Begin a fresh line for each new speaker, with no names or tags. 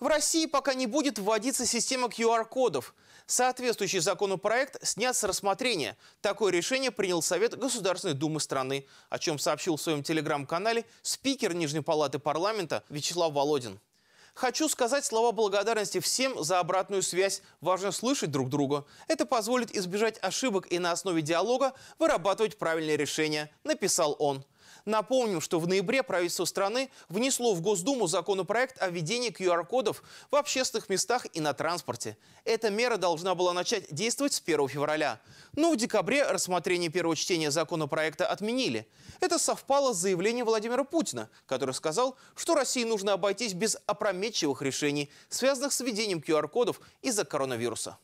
В России пока не будет вводиться система QR-кодов. Соответствующий законопроект снят с рассмотрения. Такое решение принял Совет Государственной Думы страны, о чем сообщил в своем телеграм-канале спикер Нижней Палаты парламента Вячеслав Володин. Хочу сказать слова благодарности всем за обратную связь. Важно слышать друг друга. Это позволит избежать ошибок и на основе диалога вырабатывать правильные решения, написал он. Напомним, что в ноябре правительство страны внесло в Госдуму законопроект о введении QR-кодов в общественных местах и на транспорте. Эта мера должна была начать действовать с 1 февраля. Но в декабре рассмотрение первого чтения законопроекта отменили. Это совпало с заявлением Владимира Путина, который сказал, что России нужно обойтись без опрометчивых решений, связанных с введением QR-кодов из-за коронавируса.